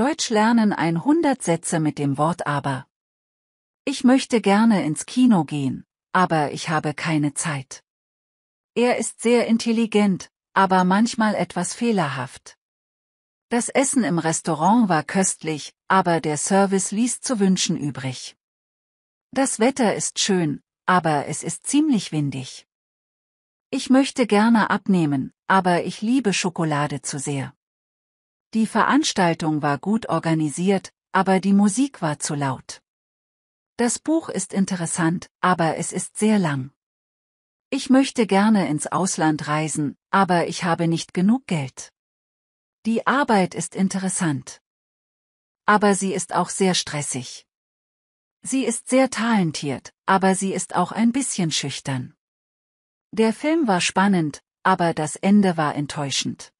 Deutsch lernen 100 Sätze mit dem Wort aber. Ich möchte gerne ins Kino gehen, aber ich habe keine Zeit. Er ist sehr intelligent, aber manchmal etwas fehlerhaft. Das Essen im Restaurant war köstlich, aber der Service ließ zu wünschen übrig. Das Wetter ist schön, aber es ist ziemlich windig. Ich möchte gerne abnehmen, aber ich liebe Schokolade zu sehr. Die Veranstaltung war gut organisiert, aber die Musik war zu laut. Das Buch ist interessant, aber es ist sehr lang. Ich möchte gerne ins Ausland reisen, aber ich habe nicht genug Geld. Die Arbeit ist interessant. Aber sie ist auch sehr stressig. Sie ist sehr talentiert, aber sie ist auch ein bisschen schüchtern. Der Film war spannend, aber das Ende war enttäuschend.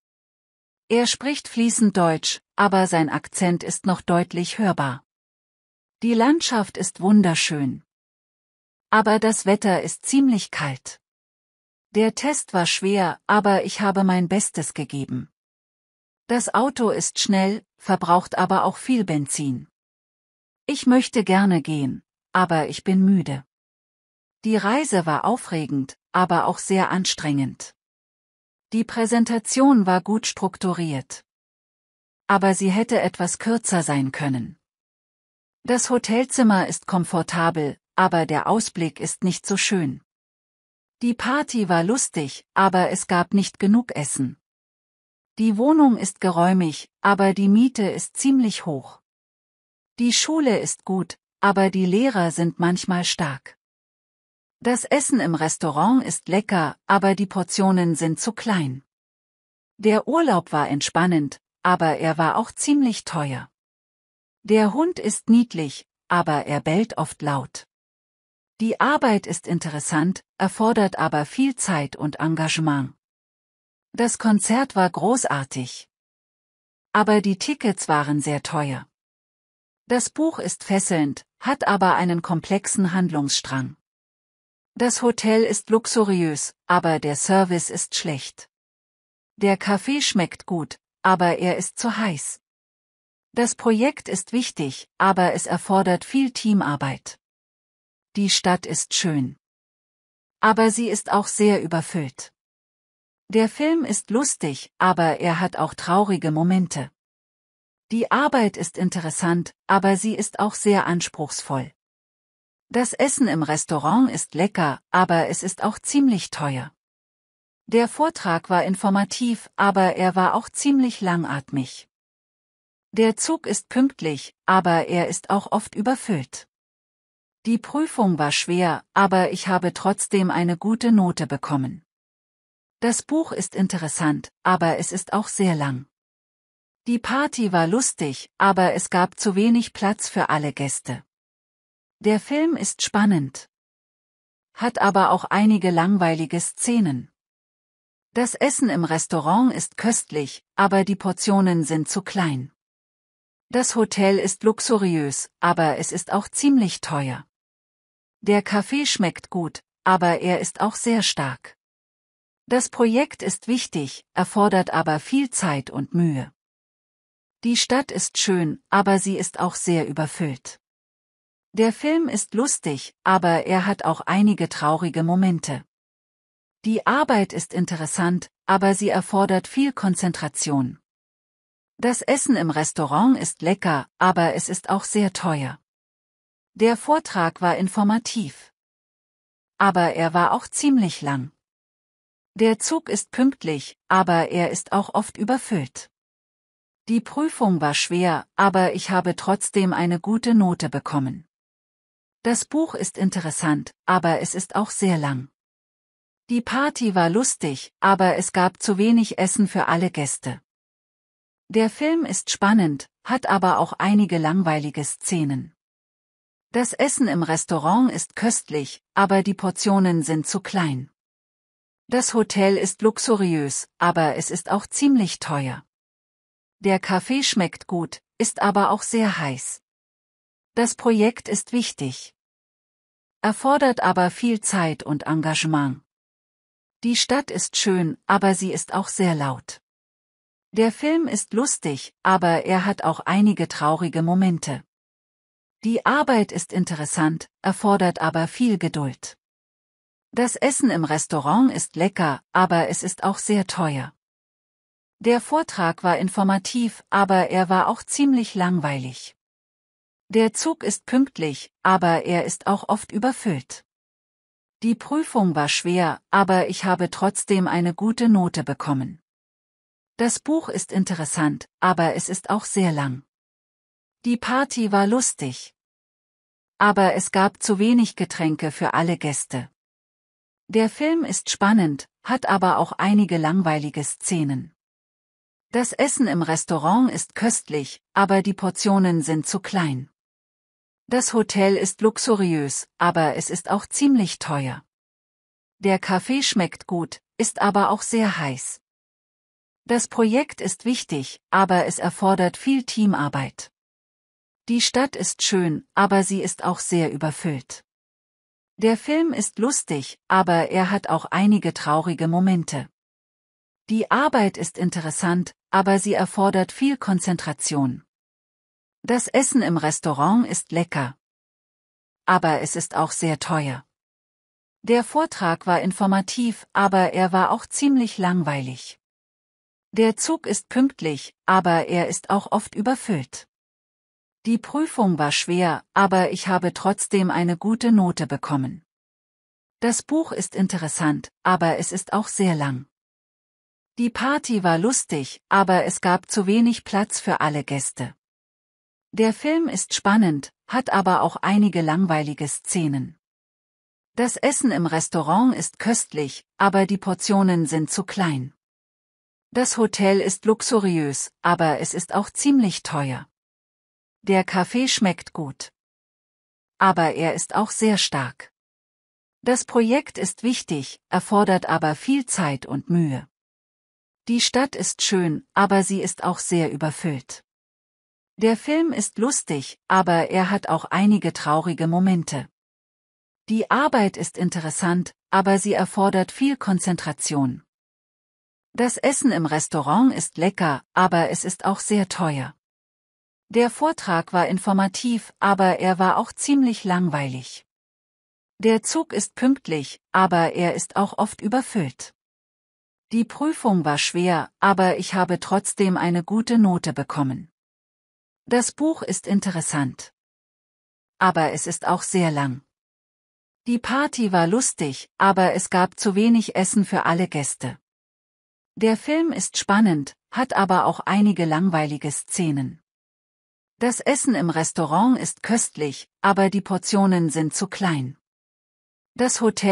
Er spricht fließend Deutsch, aber sein Akzent ist noch deutlich hörbar. Die Landschaft ist wunderschön. Aber das Wetter ist ziemlich kalt. Der Test war schwer, aber ich habe mein Bestes gegeben. Das Auto ist schnell, verbraucht aber auch viel Benzin. Ich möchte gerne gehen, aber ich bin müde. Die Reise war aufregend, aber auch sehr anstrengend. Die Präsentation war gut strukturiert. Aber sie hätte etwas kürzer sein können. Das Hotelzimmer ist komfortabel, aber der Ausblick ist nicht so schön. Die Party war lustig, aber es gab nicht genug Essen. Die Wohnung ist geräumig, aber die Miete ist ziemlich hoch. Die Schule ist gut, aber die Lehrer sind manchmal stark. Das Essen im Restaurant ist lecker, aber die Portionen sind zu klein. Der Urlaub war entspannend, aber er war auch ziemlich teuer. Der Hund ist niedlich, aber er bellt oft laut. Die Arbeit ist interessant, erfordert aber viel Zeit und Engagement. Das Konzert war großartig. Aber die Tickets waren sehr teuer. Das Buch ist fesselnd, hat aber einen komplexen Handlungsstrang. Das Hotel ist luxuriös, aber der Service ist schlecht. Der Kaffee schmeckt gut, aber er ist zu heiß. Das Projekt ist wichtig, aber es erfordert viel Teamarbeit. Die Stadt ist schön. Aber sie ist auch sehr überfüllt. Der Film ist lustig, aber er hat auch traurige Momente. Die Arbeit ist interessant, aber sie ist auch sehr anspruchsvoll. Das Essen im Restaurant ist lecker, aber es ist auch ziemlich teuer. Der Vortrag war informativ, aber er war auch ziemlich langatmig. Der Zug ist pünktlich, aber er ist auch oft überfüllt. Die Prüfung war schwer, aber ich habe trotzdem eine gute Note bekommen. Das Buch ist interessant, aber es ist auch sehr lang. Die Party war lustig, aber es gab zu wenig Platz für alle Gäste. Der Film ist spannend. Hat aber auch einige langweilige Szenen. Das Essen im Restaurant ist köstlich, aber die Portionen sind zu klein. Das Hotel ist luxuriös, aber es ist auch ziemlich teuer. Der Kaffee schmeckt gut, aber er ist auch sehr stark. Das Projekt ist wichtig, erfordert aber viel Zeit und Mühe. Die Stadt ist schön, aber sie ist auch sehr überfüllt. Der Film ist lustig, aber er hat auch einige traurige Momente. Die Arbeit ist interessant, aber sie erfordert viel Konzentration. Das Essen im Restaurant ist lecker, aber es ist auch sehr teuer. Der Vortrag war informativ. Aber er war auch ziemlich lang. Der Zug ist pünktlich, aber er ist auch oft überfüllt. Die Prüfung war schwer, aber ich habe trotzdem eine gute Note bekommen. Das Buch ist interessant, aber es ist auch sehr lang. Die Party war lustig, aber es gab zu wenig Essen für alle Gäste. Der Film ist spannend, hat aber auch einige langweilige Szenen. Das Essen im Restaurant ist köstlich, aber die Portionen sind zu klein. Das Hotel ist luxuriös, aber es ist auch ziemlich teuer. Der Kaffee schmeckt gut, ist aber auch sehr heiß. Das Projekt ist wichtig. Erfordert aber viel Zeit und Engagement. Die Stadt ist schön, aber sie ist auch sehr laut. Der Film ist lustig, aber er hat auch einige traurige Momente. Die Arbeit ist interessant, erfordert aber viel Geduld. Das Essen im Restaurant ist lecker, aber es ist auch sehr teuer. Der Vortrag war informativ, aber er war auch ziemlich langweilig. Der Zug ist pünktlich, aber er ist auch oft überfüllt. Die Prüfung war schwer, aber ich habe trotzdem eine gute Note bekommen. Das Buch ist interessant, aber es ist auch sehr lang. Die Party war lustig. Aber es gab zu wenig Getränke für alle Gäste. Der Film ist spannend, hat aber auch einige langweilige Szenen. Das Essen im Restaurant ist köstlich, aber die Portionen sind zu klein. Das Hotel ist luxuriös, aber es ist auch ziemlich teuer. Der Kaffee schmeckt gut, ist aber auch sehr heiß. Das Projekt ist wichtig, aber es erfordert viel Teamarbeit. Die Stadt ist schön, aber sie ist auch sehr überfüllt. Der Film ist lustig, aber er hat auch einige traurige Momente. Die Arbeit ist interessant, aber sie erfordert viel Konzentration. Das Essen im Restaurant ist lecker. Aber es ist auch sehr teuer. Der Vortrag war informativ, aber er war auch ziemlich langweilig. Der Zug ist pünktlich, aber er ist auch oft überfüllt. Die Prüfung war schwer, aber ich habe trotzdem eine gute Note bekommen. Das Buch ist interessant, aber es ist auch sehr lang. Die Party war lustig, aber es gab zu wenig Platz für alle Gäste. Der Film ist spannend, hat aber auch einige langweilige Szenen. Das Essen im Restaurant ist köstlich, aber die Portionen sind zu klein. Das Hotel ist luxuriös, aber es ist auch ziemlich teuer. Der Kaffee schmeckt gut. Aber er ist auch sehr stark. Das Projekt ist wichtig, erfordert aber viel Zeit und Mühe. Die Stadt ist schön, aber sie ist auch sehr überfüllt. Der Film ist lustig, aber er hat auch einige traurige Momente. Die Arbeit ist interessant, aber sie erfordert viel Konzentration. Das Essen im Restaurant ist lecker, aber es ist auch sehr teuer. Der Vortrag war informativ, aber er war auch ziemlich langweilig. Der Zug ist pünktlich, aber er ist auch oft überfüllt. Die Prüfung war schwer, aber ich habe trotzdem eine gute Note bekommen. Das Buch ist interessant. Aber es ist auch sehr lang. Die Party war lustig, aber es gab zu wenig Essen für alle Gäste. Der Film ist spannend, hat aber auch einige langweilige Szenen. Das Essen im Restaurant ist köstlich, aber die Portionen sind zu klein. Das Hotel